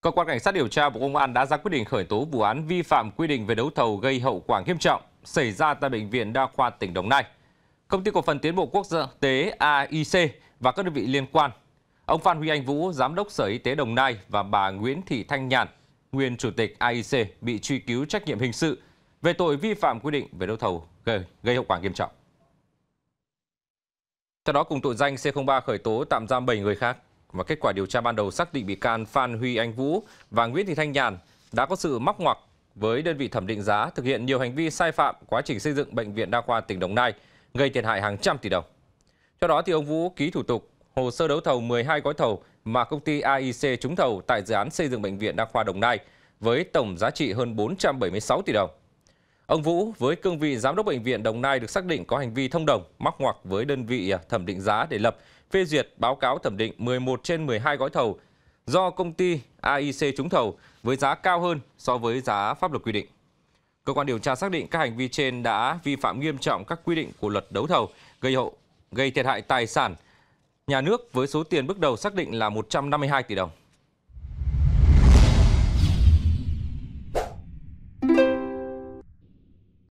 Cơ quan Cảnh sát điều tra Bộ Công an đã ra quyết định khởi tố vụ án vi phạm quy định về đấu thầu gây hậu quả nghiêm trọng xảy ra tại Bệnh viện Đa khoa tỉnh Đồng Nai. Công ty cổ phần tiến bộ quốc tế AIC và các đơn vị liên quan. Ông Phan Huy Anh Vũ, Giám đốc Sở Y tế Đồng Nai và bà Nguyễn Thị Thanh Nhàn, nguyên Chủ tịch AIC bị truy cứu trách nhiệm hình sự về tội vi phạm quy định về đấu thầu gây, gây hậu quả nghiêm trọng. Theo đó, cùng tội danh C03 khởi tố tạm giam 7 người khác và kết quả điều tra ban đầu xác định bị can Phan Huy Anh Vũ và Nguyễn Thị Thanh Nhàn đã có sự móc ngoặc với đơn vị thẩm định giá thực hiện nhiều hành vi sai phạm quá trình xây dựng bệnh viện đa khoa tỉnh Đồng Nai, gây thiệt hại hàng trăm tỷ đồng. Theo đó thì ông Vũ ký thủ tục hồ sơ đấu thầu 12 gói thầu mà công ty AIC trúng thầu tại dự án xây dựng bệnh viện đa khoa Đồng Nai với tổng giá trị hơn 476 tỷ đồng. Ông Vũ với cương vị giám đốc bệnh viện Đồng Nai được xác định có hành vi thông đồng, móc ngoặc với đơn vị à, thẩm định giá để lập, phê duyệt báo cáo thẩm định 11 trên 12 gói thầu do công ty AIC trúng thầu với giá cao hơn so với giá pháp luật quy định. Cơ quan điều tra xác định các hành vi trên đã vi phạm nghiêm trọng các quy định của luật đấu thầu, gây hậu gây thiệt hại tài sản nhà nước với số tiền bước đầu xác định là 152 tỷ đồng.